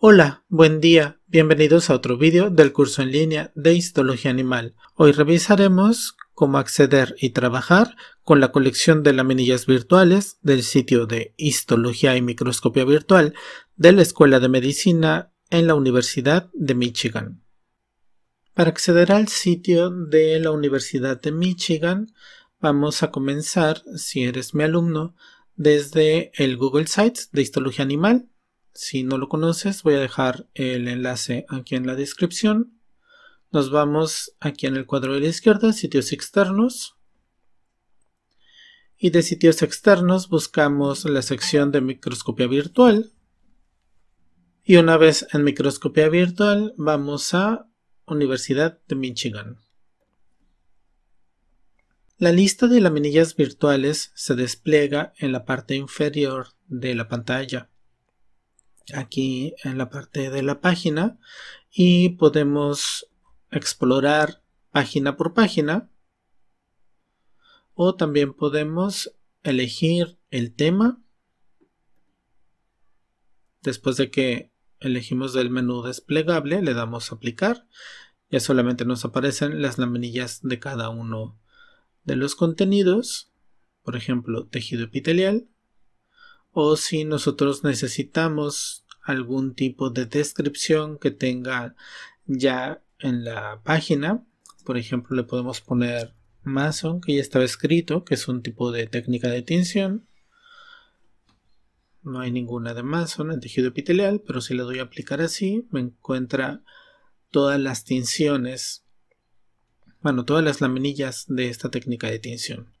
Hola, buen día, bienvenidos a otro vídeo del curso en línea de Histología Animal. Hoy revisaremos cómo acceder y trabajar con la colección de laminillas virtuales del sitio de Histología y Microscopia Virtual de la Escuela de Medicina en la Universidad de Michigan. Para acceder al sitio de la Universidad de Michigan, vamos a comenzar, si eres mi alumno, desde el Google Sites de Histología Animal si no lo conoces, voy a dejar el enlace aquí en la descripción. Nos vamos aquí en el cuadro de la izquierda, sitios externos. Y de sitios externos buscamos la sección de microscopía virtual. Y una vez en microscopía virtual vamos a Universidad de Michigan. La lista de laminillas virtuales se despliega en la parte inferior de la pantalla aquí en la parte de la página y podemos explorar página por página o también podemos elegir el tema después de que elegimos del menú desplegable le damos aplicar ya solamente nos aparecen las laminillas de cada uno de los contenidos por ejemplo tejido epitelial o si nosotros necesitamos algún tipo de descripción que tenga ya en la página. Por ejemplo, le podemos poner Mason, que ya estaba escrito, que es un tipo de técnica de tinción. No hay ninguna de Mason en tejido epitelial, pero si le doy a aplicar así, me encuentra todas las tinciones, bueno, todas las laminillas de esta técnica de tinción.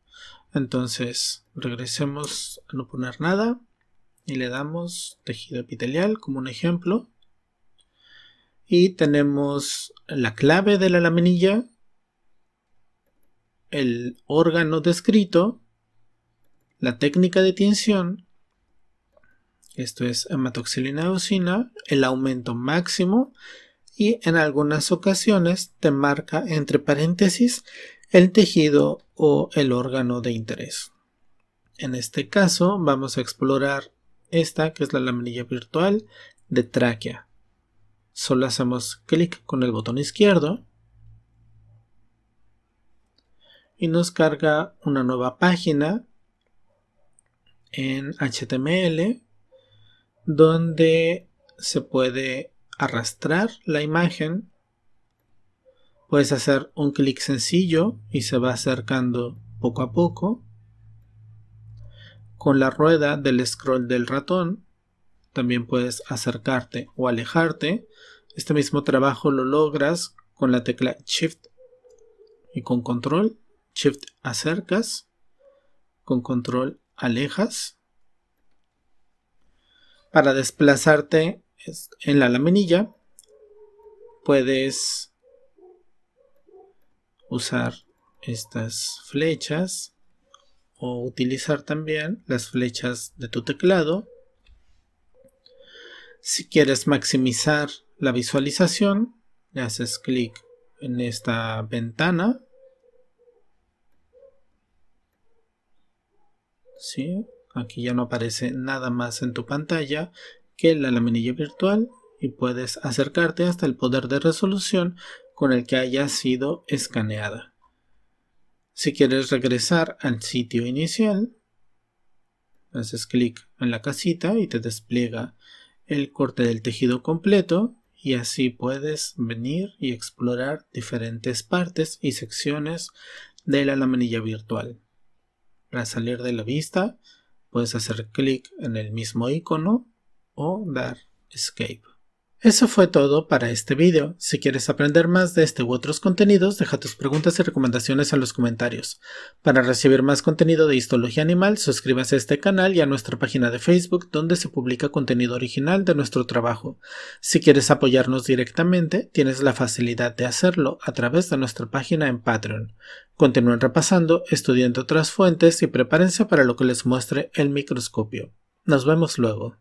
Entonces, regresemos a no poner nada y le damos tejido epitelial como un ejemplo. Y tenemos la clave de la laminilla, el órgano descrito, la técnica de tinción, esto es hematoxilina eosina, el aumento máximo y en algunas ocasiones te marca entre paréntesis el tejido o el órgano de interés. En este caso vamos a explorar esta que es la laminilla virtual de tráquea. Solo hacemos clic con el botón izquierdo y nos carga una nueva página en HTML donde se puede arrastrar la imagen. Puedes hacer un clic sencillo y se va acercando poco a poco. Con la rueda del scroll del ratón también puedes acercarte o alejarte. Este mismo trabajo lo logras con la tecla Shift y con Control. Shift acercas, con Control alejas. Para desplazarte en la laminilla puedes usar estas flechas o utilizar también las flechas de tu teclado. Si quieres maximizar la visualización, le haces clic en esta ventana. ¿Sí? Aquí ya no aparece nada más en tu pantalla que la laminilla virtual y puedes acercarte hasta el poder de resolución con el que haya sido escaneada. Si quieres regresar al sitio inicial, haces clic en la casita y te despliega el corte del tejido completo y así puedes venir y explorar diferentes partes y secciones de la lamanilla virtual. Para salir de la vista, puedes hacer clic en el mismo icono o dar Escape. Eso fue todo para este video. Si quieres aprender más de este u otros contenidos, deja tus preguntas y recomendaciones en los comentarios. Para recibir más contenido de histología animal, suscríbase a este canal y a nuestra página de Facebook donde se publica contenido original de nuestro trabajo. Si quieres apoyarnos directamente, tienes la facilidad de hacerlo a través de nuestra página en Patreon. Continúen repasando, estudiando otras fuentes y prepárense para lo que les muestre el microscopio. Nos vemos luego.